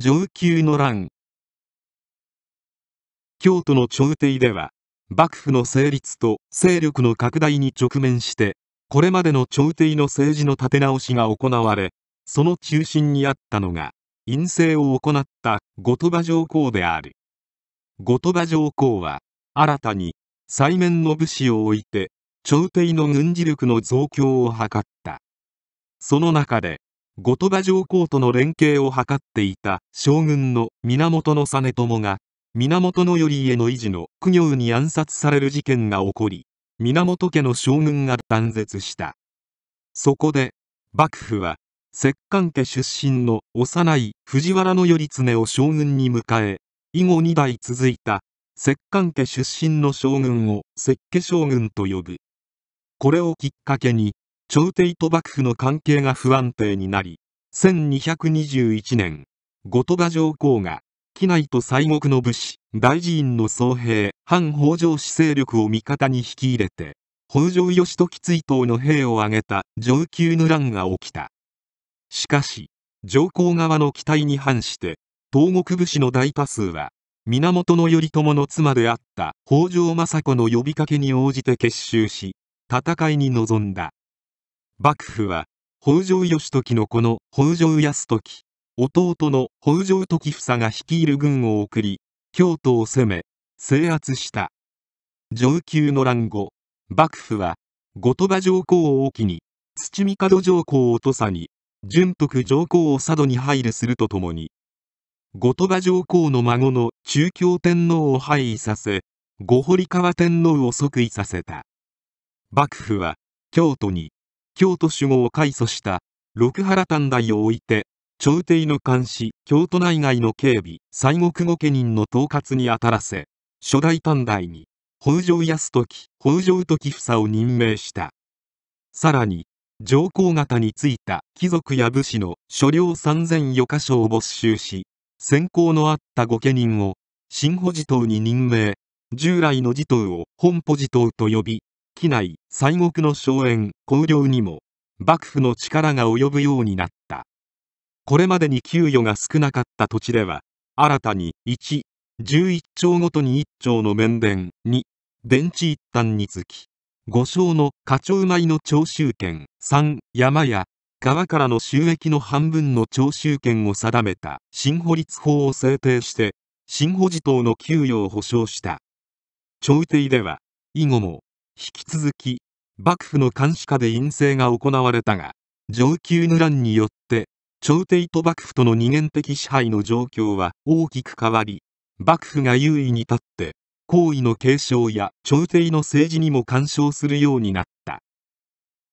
上級の乱京都の朝廷では幕府の成立と勢力の拡大に直面してこれまでの朝廷の政治の立て直しが行われその中心にあったのが院政を行った後鳥羽上皇である後鳥羽上皇は新たに西面の武士を置いて朝廷の軍事力の増強を図ったその中で後鳥羽上皇との連携を図っていた将軍の源実朝が源頼家の維持の苦行に暗殺される事件が起こり源家の将軍が断絶したそこで幕府は摂関家出身の幼い藤原頼常を将軍に迎え以後2代続いた摂関家出身の将軍を摂家将軍と呼ぶこれをきっかけに朝廷と幕府の関係が不安定になり1221年後鳥羽上皇が機内と西国の武士大寺院の僧兵反北条氏勢力を味方に引き入れて北条義時追悼の兵を挙げた上級の乱が起きたしかし上皇側の期待に反して東国武士の大多数は源頼朝の妻であった北条政子の呼びかけに応じて結集し戦いに臨んだ幕府は北条義時の子の北条泰時弟の北条時房が率いる軍を送り京都を攻め制圧した上級の乱後幕府は後鳥羽上皇をきに土門上皇を土佐に純徳上皇を佐渡に配慮するとともに後鳥羽上皇の孫の中京天皇を廃位させ御堀川天皇を即位させた幕府は京都に京都守護を改祖した六原短大を置いて朝廷の監視京都内外の警備西国御家人の統括に当たらせ初代短大に北条泰時北条時房を任命したさらに上皇方についた貴族や武士の所領3004箇所を没収し先行のあった御家人を新保寺頭に任命従来の寺頭を本保寺頭と呼び機内西国の荘園公領にも幕府の力が及ぶようになったこれまでに給与が少なかった土地では新たに1 11丁ごとに1丁の面伝、2電池一旦につき5兆の課長米の徴収権3山や川からの収益の半分の徴収権を定めた新法律法を制定して新保持党の給与を保障した朝廷では以後も引き続き幕府の監視下で陰性が行われたが上級の乱によって朝廷と幕府との二元的支配の状況は大きく変わり幕府が優位に立って皇位の継承や朝廷の政治にも干渉するようになった